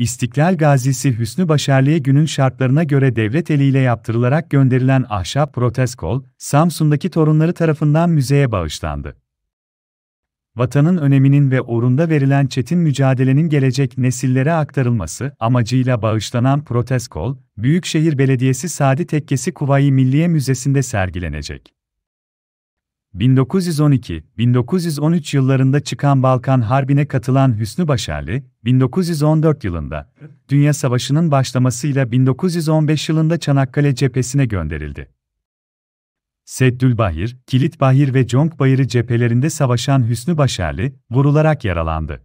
İstiklal Gazisi Hüsnü Başarlı'ya günün şartlarına göre devlet eliyle yaptırılarak gönderilen ahşap proteskol, Samsun'daki torunları tarafından müzeye bağışlandı. Vatanın öneminin ve uğrunda verilen çetin mücadelenin gelecek nesillere aktarılması amacıyla bağışlanan proteskol, Büyükşehir Belediyesi Sadi Tekkesi Kuvayi Milliye Müzesi'nde sergilenecek. 1912-1913 yıllarında çıkan Balkan Harbi'ne katılan Hüsnü Başarlı, 1914 yılında Dünya Savaşı'nın başlamasıyla 1915 yılında Çanakkale cephesine gönderildi. Seddülbahir, Kilitbahir ve Conkbayırı cephelerinde savaşan Hüsnü Başarlı, vurularak yaralandı.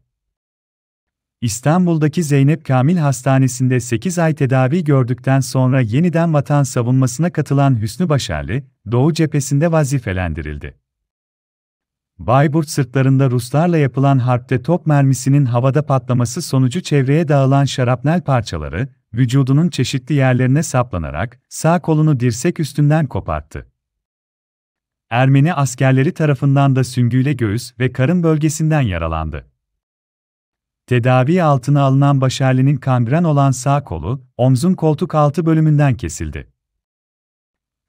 İstanbul'daki Zeynep Kamil Hastanesi'nde 8 ay tedavi gördükten sonra yeniden vatan savunmasına katılan Hüsnü Başarlı, Doğu cephesinde vazifelendirildi. Bayburt sırtlarında Ruslarla yapılan harpte top mermisinin havada patlaması sonucu çevreye dağılan şarapnel parçaları, vücudunun çeşitli yerlerine saplanarak sağ kolunu dirsek üstünden koparttı. Ermeni askerleri tarafından da süngüyle göğüs ve karın bölgesinden yaralandı. Tedavi altına alınan Başerli'nin kambren olan sağ kolu, omzun koltuk altı bölümünden kesildi.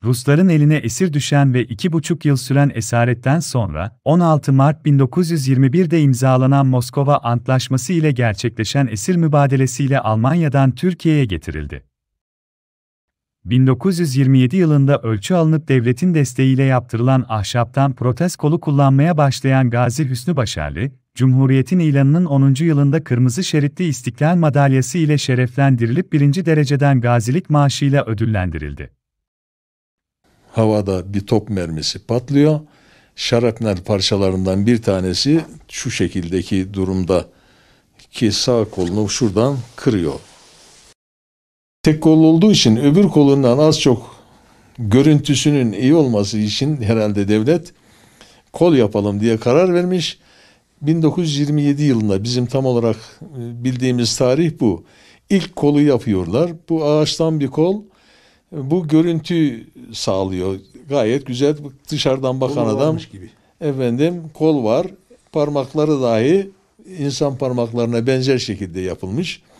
Rusların eline esir düşen ve iki buçuk yıl süren esaretten sonra, 16 Mart 1921'de imzalanan Moskova Antlaşması ile gerçekleşen esir mübadelesiyle Almanya'dan Türkiye'ye getirildi. 1927 yılında ölçü alınıp devletin desteğiyle yaptırılan ahşaptan protez kolu kullanmaya başlayan Gazi Hüsnü Başarlı, Cumhuriyet'in ilanının 10. yılında kırmızı şeritli İstiklal Madalyası ile şereflendirilip birinci dereceden gazilik maaşıyla ödüllendirildi. Havada bir top mermisi patlıyor. Şarapnel parçalarından bir tanesi şu şekildeki durumda ki sağ kolunu şuradan kırıyor tek kol olduğu için öbür kolundan az çok görüntüsünün iyi olması için herhalde devlet kol yapalım diye karar vermiş. 1927 yılında bizim tam olarak e, bildiğimiz tarih bu. İlk kolu yapıyorlar. Bu ağaçtan bir kol e, bu görüntü sağlıyor. Gayet güzel dışarıdan bakan adam gibi. efendim kol var. Parmakları dahi insan parmaklarına benzer şekilde yapılmış.